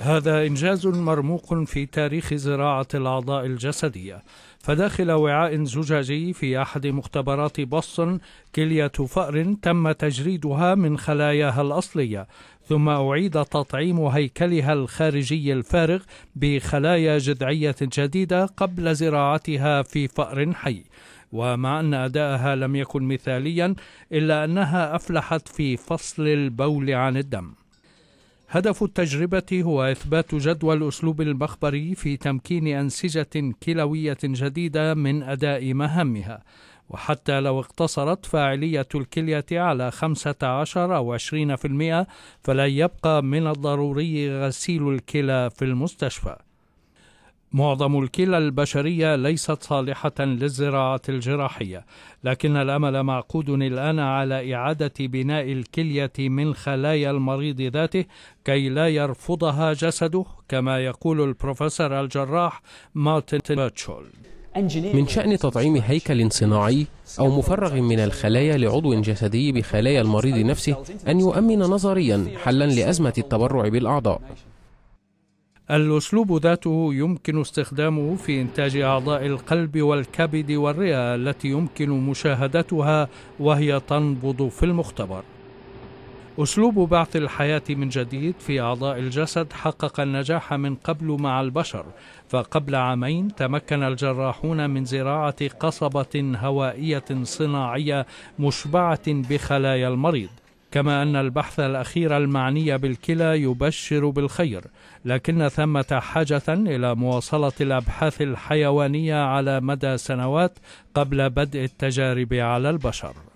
هذا إنجاز مرموق في تاريخ زراعة الأعضاء الجسدية فداخل وعاء زجاجي في أحد مختبرات بوسطن كلية فأر تم تجريدها من خلاياها الأصلية ثم أعيد تطعيم هيكلها الخارجي الفارغ بخلايا جذعية جديدة قبل زراعتها في فأر حي ومع أن أداءها لم يكن مثاليا إلا أنها أفلحت في فصل البول عن الدم هدف التجربة هو إثبات جدوى الأسلوب المخبري في تمكين أنسجة كلوية جديدة من أداء مهامها وحتى لو اقتصرت فاعلية الكلية على 15 أو 20% فلا يبقى من الضروري غسيل الكلى في المستشفى معظم الكلى البشرية ليست صالحة للزراعة الجراحية، لكن الأمل معقود الآن على إعادة بناء الكلية من خلايا المريض ذاته كي لا يرفضها جسده كما يقول البروفيسور الجراح مارتن باتشول. من شأن تطعيم هيكل صناعي أو مفرغ من الخلايا لعضو جسدي بخلايا المريض نفسه أن يؤمن نظريا حلا لأزمة التبرع بالأعضاء الأسلوب ذاته يمكن استخدامه في إنتاج أعضاء القلب والكبد والرئة التي يمكن مشاهدتها وهي تنبض في المختبر. أسلوب بعث الحياة من جديد في أعضاء الجسد حقق النجاح من قبل مع البشر، فقبل عامين تمكن الجراحون من زراعة قصبة هوائية صناعية مشبعة بخلايا المريض. كما أن البحث الأخير المعني بالكلى يبشر بالخير لكن ثمة حاجة إلى مواصلة الأبحاث الحيوانية على مدى سنوات قبل بدء التجارب على البشر